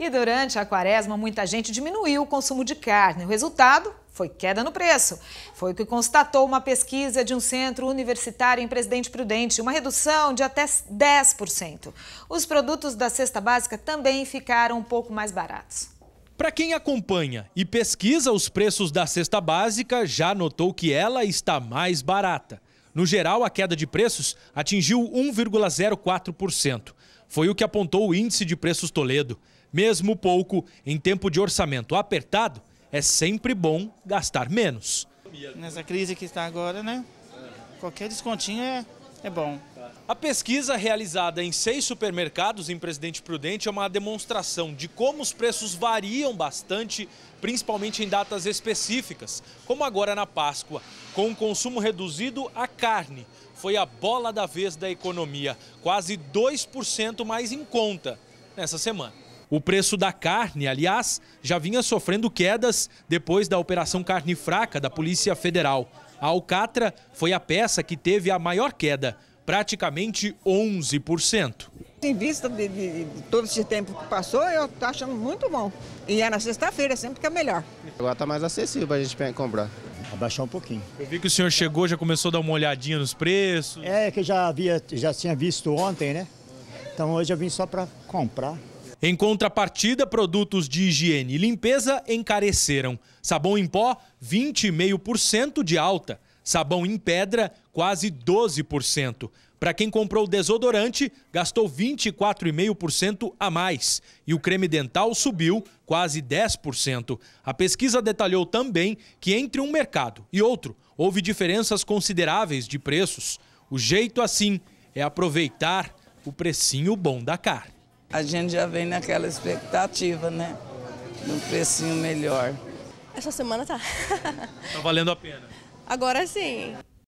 E durante a quaresma, muita gente diminuiu o consumo de carne. O resultado foi queda no preço. Foi o que constatou uma pesquisa de um centro universitário em Presidente Prudente, uma redução de até 10%. Os produtos da cesta básica também ficaram um pouco mais baratos. Para quem acompanha e pesquisa os preços da cesta básica, já notou que ela está mais barata. No geral, a queda de preços atingiu 1,04%. Foi o que apontou o índice de preços Toledo. Mesmo pouco, em tempo de orçamento apertado, é sempre bom gastar menos. Nessa crise que está agora, né? Qualquer descontinho é é bom. A pesquisa realizada em seis supermercados em Presidente Prudente é uma demonstração de como os preços variam bastante, principalmente em datas específicas, como agora na Páscoa. Com o consumo reduzido, a carne foi a bola da vez da economia, quase 2% mais em conta nessa semana. O preço da carne, aliás, já vinha sofrendo quedas depois da Operação Carne Fraca da Polícia Federal. A Alcatra foi a peça que teve a maior queda, praticamente 11%. Em vista de, de, de, todo esse tempo que passou, eu estou achando muito bom. E é na sexta-feira, é sempre que é melhor. Agora está mais acessível a gente comprar. Abaixar um pouquinho. Eu vi que o senhor chegou, já começou a dar uma olhadinha nos preços. É, que já havia, já tinha visto ontem, né? Então hoje eu vim só para comprar. Em contrapartida, produtos de higiene e limpeza encareceram. Sabão em pó, 20,5% de alta. Sabão em pedra, quase 12%. Para quem comprou desodorante, gastou 24,5% a mais. E o creme dental subiu quase 10%. A pesquisa detalhou também que entre um mercado e outro, houve diferenças consideráveis de preços. O jeito assim é aproveitar o precinho bom da carne a gente já vem naquela expectativa, né? De um precinho melhor. Essa semana tá. tá valendo a pena. Agora sim.